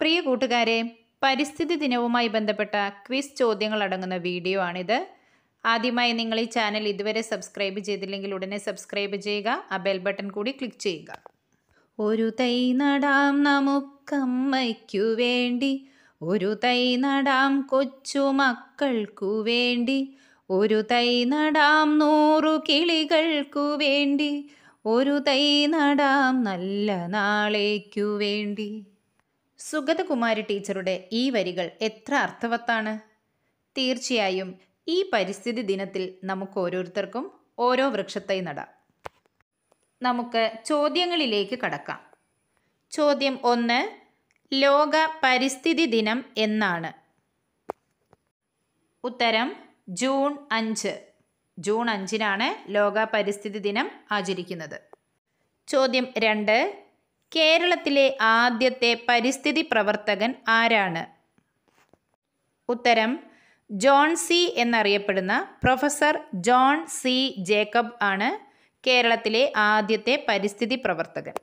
പ്രിയ കൂട്ടുകാരെ പരിസ്ഥിതി ദിനവുമായി ബന്ധപ്പെട്ട ക്വിസ് ചോദ്യങ്ങൾ അടങ്ങുന്ന വീഡിയോ ആണിത് ആദ്യമായി നിങ്ങൾ ഈ ചാനൽ ഇതുവരെ സബ്സ്ക്രൈബ് ചെയ്തില്ലെങ്കിൽ ഉടനെ സബ്സ്ക്രൈബ് ചെയ്യുക ആ ബെൽ ബട്ടൺ കൂടി ക്ലിക്ക് ചെയ്യുക ഒരു തൈ നടാം നമുക്കമ്മയ്ക്കു വേണ്ടി ഒരു തൈ നടാം കൊച്ചു മക്കൾക്കു വേണ്ടി ഒരു തൈ നടാം നൂറു കിളികൾക്കു വേണ്ടി ഒരു തൈ നടാം നല്ല നാളേക്കു വേണ്ടി സുഗതകുമാരി ടീച്ചറുടെ ഈ വരികൾ എത്ര അർത്ഥവത്താണ് തീർച്ചയായും ഈ പരിസ്ഥിതി ദിനത്തിൽ നമുക്ക് ഓരോരുത്തർക്കും ഓരോ വൃക്ഷത്തൈ നടാം നമുക്ക് ചോദ്യങ്ങളിലേക്ക് കടക്കാം ചോദ്യം ഒന്ന് ലോക പരിസ്ഥിതി ദിനം എന്നാണ് ഉത്തരം ജൂൺ അഞ്ച് ജൂൺ അഞ്ചിനാണ് ലോക പരിസ്ഥിതി ദിനം ആചരിക്കുന്നത് ചോദ്യം രണ്ട് കേരളത്തിലെ ആദ്യത്തെ പരിസ്ഥിതി പ്രവർത്തകൻ ആരാണ് ഉത്തരം ജോൺ സി എന്നറിയപ്പെടുന്ന പ്രൊഫസർ ജോൺ സി ജേക്കബ് ആണ് കേരളത്തിലെ ആദ്യത്തെ പരിസ്ഥിതി പ്രവർത്തകൻ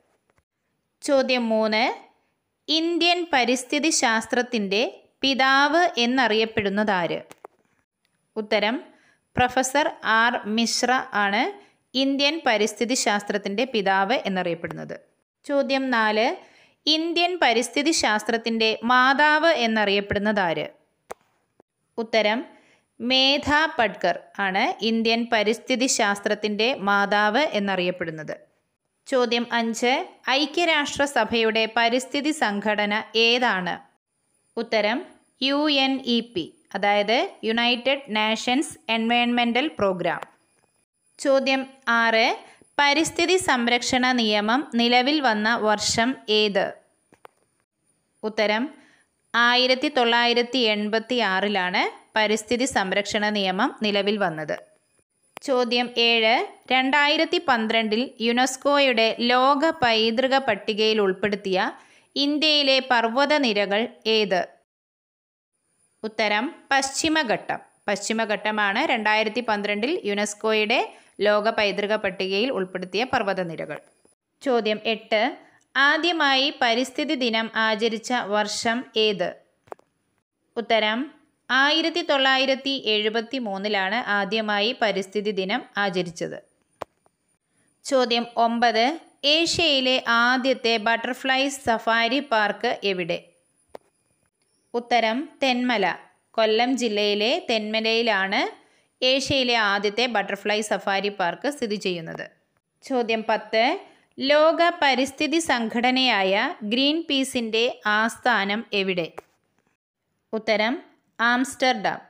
ചോദ്യം മൂന്ന് ഇന്ത്യൻ പരിസ്ഥിതി ശാസ്ത്രത്തിൻ്റെ പിതാവ് എന്നറിയപ്പെടുന്നതാര് ഉത്തരം പ്രൊഫസർ ആർ മിശ്ര ആണ് ഇന്ത്യൻ പരിസ്ഥിതി ശാസ്ത്രത്തിൻ്റെ പിതാവ് എന്നറിയപ്പെടുന്നത് ചോദ്യം നാല് ഇന്ത്യൻ പരിസ്ഥിതി ശാസ്ത്രത്തിൻ്റെ മാതാവ് എന്നറിയപ്പെടുന്നത് ആര് ഉത്തരം മേധ പഡ്കർ ആണ് ഇന്ത്യൻ പരിസ്ഥിതി ശാസ്ത്രത്തിൻ്റെ മാതാവ് എന്നറിയപ്പെടുന്നത് ചോദ്യം അഞ്ച് ഐക്യരാഷ്ട്രസഭയുടെ പരിസ്ഥിതി സംഘടന ഏതാണ് ഉത്തരം യു എൻ ഇ പി അതായത് യുണൈറ്റഡ് നേഷൻസ് എൻവയൺമെൻറ്റൽ പ്രോഗ്രാം ചോദ്യം ആറ് പരിസ്ഥിതി സംരക്ഷണ നിയമം നിലവിൽ വന്ന വർഷം ഏത് ഉത്തരം ആയിരത്തി തൊള്ളായിരത്തി എൺപത്തി ആറിലാണ് പരിസ്ഥിതി സംരക്ഷണ നിയമം നിലവിൽ വന്നത് ചോദ്യം ഏഴ് രണ്ടായിരത്തി പന്ത്രണ്ടിൽ യുനെസ്കോയുടെ ലോക പൈതൃക പട്ടികയിൽ ഉൾപ്പെടുത്തിയ ഇന്ത്യയിലെ പർവ്വതനിരകൾ ഏത് ഉത്തരം പശ്ചിമഘട്ടം പശ്ചിമഘട്ടമാണ് രണ്ടായിരത്തി പന്ത്രണ്ടിൽ യുനെസ്കോയുടെ ലോക പൈതൃക പട്ടികയിൽ ഉൾപ്പെടുത്തിയ പർവ്വതനിരകൾ ചോദ്യം എട്ട് ആദ്യമായി പരിസ്ഥിതി ദിനം ആചരിച്ച വർഷം ഏത് ഉത്തരം ആയിരത്തി തൊള്ളായിരത്തി എഴുപത്തി മൂന്നിലാണ് ആദ്യമായി പരിസ്ഥിതി ദിനം ആചരിച്ചത് ചോദ്യം ഒമ്പത് ഏഷ്യയിലെ ആദ്യത്തെ ബട്ടർഫ്ലൈ സഫാരി പാർക്ക് എവിടെ ഉത്തരം തെന്മല കൊല്ലം ജില്ലയിലെ തെന്മലയിലാണ് ഏഷ്യയിലെ ആദ്യത്തെ ബട്ടർഫ്ലൈ സഫാരി പാർക്ക് സ്ഥിതി ചെയ്യുന്നത് ചോദ്യം പത്ത് ലോക പരിസ്ഥിതി സംഘടനയായ ഗ്രീൻ പീസിൻ്റെ ആസ്ഥാനം എവിടെ ഉത്തരം ആംസ്റ്റർഡാം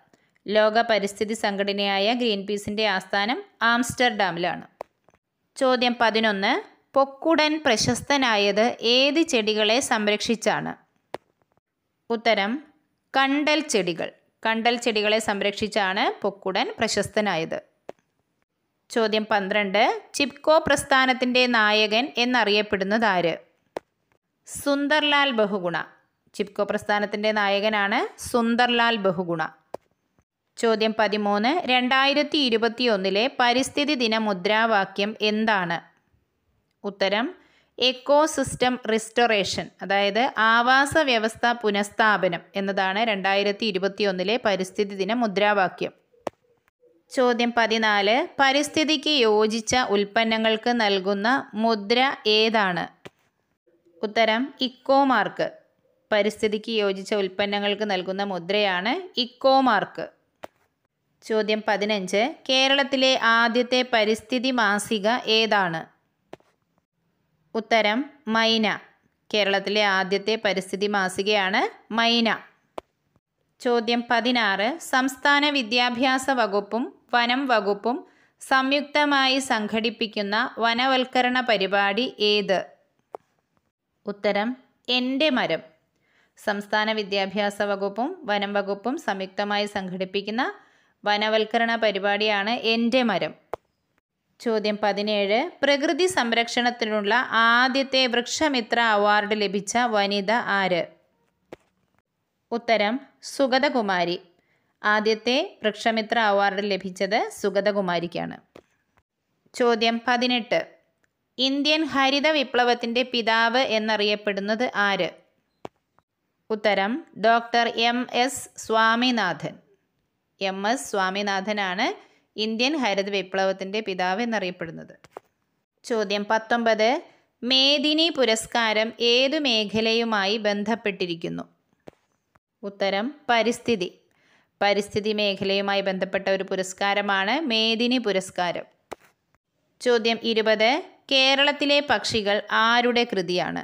ലോക പരിസ്ഥിതി സംഘടനയായ ഗ്രീൻ പീസിൻ്റെ ആസ്ഥാനം ആംസ്റ്റർഡാമിലാണ് ചോദ്യം പതിനൊന്ന് പൊക്കുടൻ പ്രശസ്തനായത് ഏത് ചെടികളെ സംരക്ഷിച്ചാണ് ഉത്തരം കണ്ടൽ ചെടികൾ കണ്ടൽ ചെടികളെ സംരക്ഷിച്ചാണ് പൊക്കുടൻ പ്രശസ്തനായത് ചോദ്യം പന്ത്രണ്ട് ചിപ്കോ പ്രസ്ഥാനത്തിൻ്റെ നായകൻ എന്നറിയപ്പെടുന്നത് ആര് സുന്ദർലാൽ ബഹുഗുണ ചിപ്കോ പ്രസ്ഥാനത്തിൻ്റെ നായകനാണ് സുന്ദർലാൽ ബഹുഗുണ ചോദ്യം പതിമൂന്ന് രണ്ടായിരത്തി ഇരുപത്തിയൊന്നിലെ പരിസ്ഥിതി ദിന മുദ്രാവാക്യം എന്താണ് ഉത്തരം എക്കോ സിസ്റ്റം റിസ്റ്റോറേഷൻ അതായത് ആവാസ വ്യവസ്ഥ പുനഃസ്ഥാപനം എന്നതാണ് രണ്ടായിരത്തി ഇരുപത്തി ഒന്നിലെ പരിസ്ഥിതി ദിന മുദ്രാവാക്യം ചോദ്യം പതിനാല് പരിസ്ഥിതിക്ക് യോജിച്ച ഉൽപ്പന്നങ്ങൾക്ക് നൽകുന്ന മുദ്ര ഏതാണ് ഉത്തരം ഇക്കോ മാർക്ക് പരിസ്ഥിതിക്ക് യോജിച്ച ഉൽപ്പന്നങ്ങൾക്ക് നൽകുന്ന മുദ്രയാണ് ഇക്കോ മാർക്ക് ചോദ്യം പതിനഞ്ച് കേരളത്തിലെ ആദ്യത്തെ പരിസ്ഥിതി മാസിക ഏതാണ് ഉത്തരം മൈന കേരളത്തിലെ ആദ്യത്തെ പരിസ്ഥിതി മാസികയാണ് മൈന ചോദ്യം പതിനാറ് സംസ്ഥാന വിദ്യാഭ്യാസ വകുപ്പും വനം വകുപ്പും സംയുക്തമായി സംഘടിപ്പിക്കുന്ന വനവൽക്കരണ പരിപാടി ഏത് ഉത്തരം എൻ്റെ മരം സംസ്ഥാന വിദ്യാഭ്യാസ വകുപ്പും വനം വകുപ്പും സംയുക്തമായി സംഘടിപ്പിക്കുന്ന വനവൽക്കരണ പരിപാടിയാണ് എൻ്റെ മരം ചോദ്യം പതിനേഴ് പ്രകൃതി സംരക്ഷണത്തിനുള്ള ആദ്യത്തെ വൃക്ഷമിത്ര അവാർഡ് ലഭിച്ച വനിത ആര് ഉത്തരം സുഗതകുമാരി ആദ്യത്തെ വൃക്ഷമിത്ര അവാർഡ് ലഭിച്ചത് സുഗതകുമാരിക്കാണ് ചോദ്യം പതിനെട്ട് ഇന്ത്യൻ ഹരിത വിപ്ലവത്തിൻ്റെ പിതാവ് എന്നറിയപ്പെടുന്നത് ആര് ഉത്തരം doctor M S Swaminathan M S സ്വാമിനാഥനാണ് ഇന്ത്യൻ ഹരിത വിപ്ലവത്തിൻ്റെ പിതാവ് എന്നറിയപ്പെടുന്നത് ചോദ്യം പത്തൊമ്പത് മേദിനി പുരസ്കാരം ഏതു മേഖലയുമായി ബന്ധപ്പെട്ടിരിക്കുന്നു ഉത്തരം പരിസ്ഥിതി പരിസ്ഥിതി മേഖലയുമായി ബന്ധപ്പെട്ട ഒരു പുരസ്കാരമാണ് മേദിനി പുരസ്കാരം ചോദ്യം ഇരുപത് കേരളത്തിലെ പക്ഷികൾ ആരുടെ കൃതിയാണ്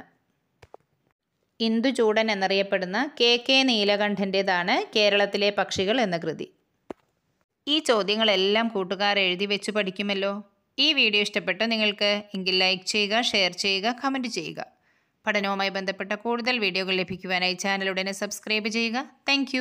ഇന്ദുചൂടൻ എന്നറിയപ്പെടുന്ന കെ കെ നീലകണ്ഠൻ്റെതാണ് കേരളത്തിലെ പക്ഷികൾ എന്ന കൃതി ഈ ചോദ്യങ്ങളെല്ലാം കൂട്ടുകാർ എഴുതി വെച്ച് പഠിക്കുമല്ലോ ഈ വീഡിയോ ഇഷ്ടപ്പെട്ടോ നിങ്ങൾക്ക് എങ്കിൽ ലൈക്ക് ചെയ്യുക ഷെയർ ചെയ്യുക കമൻറ്റ് ചെയ്യുക പഠനവുമായി ബന്ധപ്പെട്ട കൂടുതൽ വീഡിയോകൾ ലഭിക്കുവാനായി ചാനൽ ഉടനെ സബ്സ്ക്രൈബ് ചെയ്യുക താങ്ക്